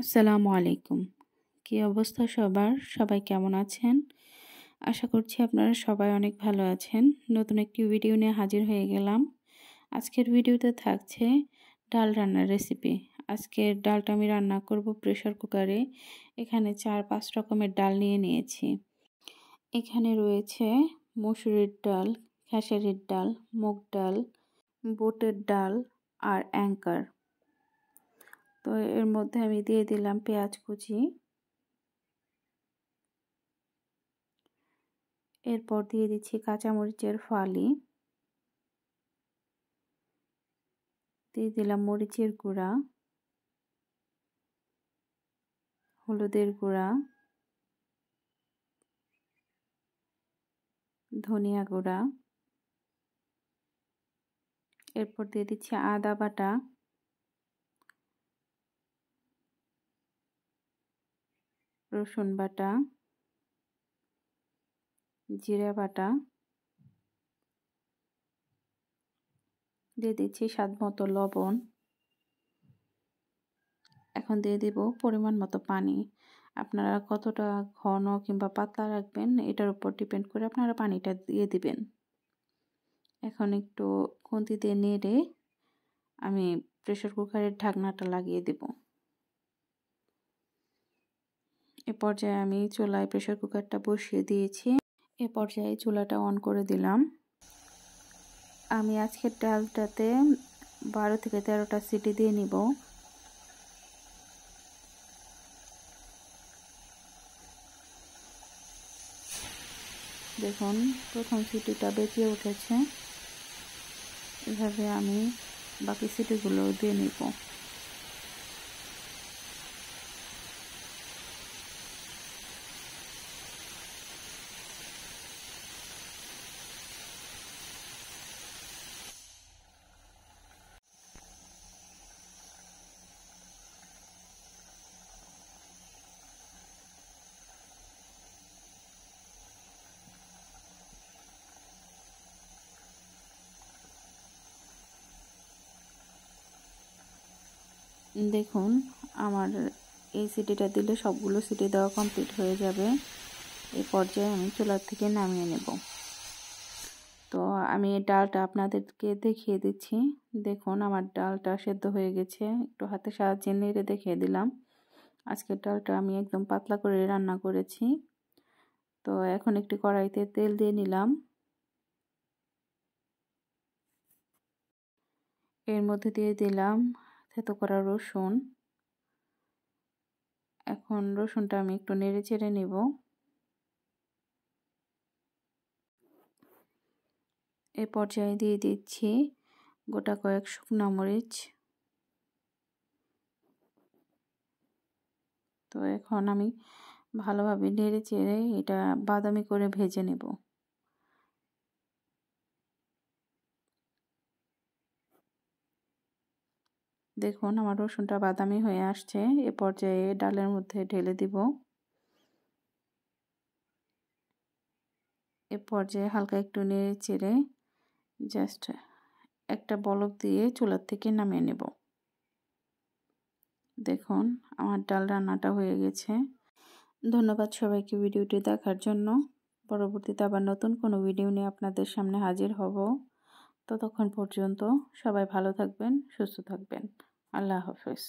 আসসালামু আলাইকুম কী অবস্থা সবার সবাই কেমন আছেন আশা করছি আপনারা সবাই অনেক ভালো আছেন নতুন একটি ভিডিও নিয়ে হাজির হয়ে গেলাম আজকের ভিডিওতে থাকছে ডাল রান্নার রেসিপি আজকে ডালটা আমি রান্না করব প্রেশার কুকারে এখানে চার পাঁচ রকমের ডাল নিয়ে নিয়েছি এখানে রয়েছে মসুরের ডাল খেসারির ডাল মুগ ডাল বুটের ডাল আর অ্যাঙ্কার তো এর মধ্যে আমি দিয়ে দিলাম পেঁয়াজ কুচি এরপর দিয়ে দিচ্ছি কাঁচামরিচের ফালি দিয়ে দিলাম মরিচের গুঁড়া হলুদের গুঁড়া ধনিয়া গুঁড়া এরপর দিয়ে দিচ্ছি আদা বাটা রসুন বাটা জিরা বাটা দিয়ে দিচ্ছি স্বাদ মতো লবণ এখন দিয়ে দিব পরিমাণ মতো পানি আপনারা কতটা ঘন কিংবা পাতলা রাখবেন এটার উপর ডিপেন্ড করে আপনারা পানিটা দিয়ে দিবেন এখন একটু খুঁতি দিয়ে নেড়ে আমি প্রেশার কুকারের ঢাকনাটা লাগিয়ে দেবো এ পর্যায়ে আমি চুলায় প্রেশার কুকারটা বসিয়ে দিয়েছি এ পর্যায়ে চুলাটা অন করে দিলাম আমি আজকের ডালটাতে বারো থেকে তেরোটা সিটি দিয়ে নিব দেখুন প্রথম সিটিটা বেঁচে উঠেছে এভাবে আমি বাকি সিটিগুলো দিয়ে নিব দেখুন আমার এই সিটিটা দিলে সবগুলো সিটি দেওয়া কমপ্লিট হয়ে যাবে এই পর্যায়ে আমি চুলার থেকে নামিয়ে নেব তো আমি ডালটা আপনাদেরকে দেখিয়ে দিচ্ছি দেখুন আমার ডালটা সেদ্ধ হয়ে গেছে একটু হাতে সাহায্যে নেড়ে দেখিয়ে দিলাম আজকের ডালটা আমি একদম পাতলা করে রান্না করেছি তো এখন একটি কড়াইতে তেল দিয়ে নিলাম এর মধ্যে দিয়ে দিলাম থেতো করা রসুন এখন রসুনটা আমি একটু নেড়ে চেড়ে নেব এ পর্যায়ে দিয়ে দিচ্ছি গোটা কয়েক শুকনো মরিচ তো এখন আমি ভালোভাবে নেড়ে চেড়ে এটা বাদামি করে ভেজে নেব দেখুন আমার রসুনটা বাদামি হয়ে আসছে এ পর্যায়ে ডালের মধ্যে ঢেলে দিব এ পর্যায়ে হালকা একটু নেড়ে চেড়ে জাস্ট একটা বলক দিয়ে চুলার থেকে নামিয়ে নেব দেখুন আমার ডাল রান্নাটা হয়ে গেছে ধন্যবাদ সবাইকে ভিডিওটি দেখার জন্য পরবর্তীতে আবার নতুন কোনো ভিডিও নিয়ে আপনাদের সামনে হাজির হব ততক্ষণ পর্যন্ত সবাই ভালো থাকবেন সুস্থ থাকবেন আল্লাহ হাফেজ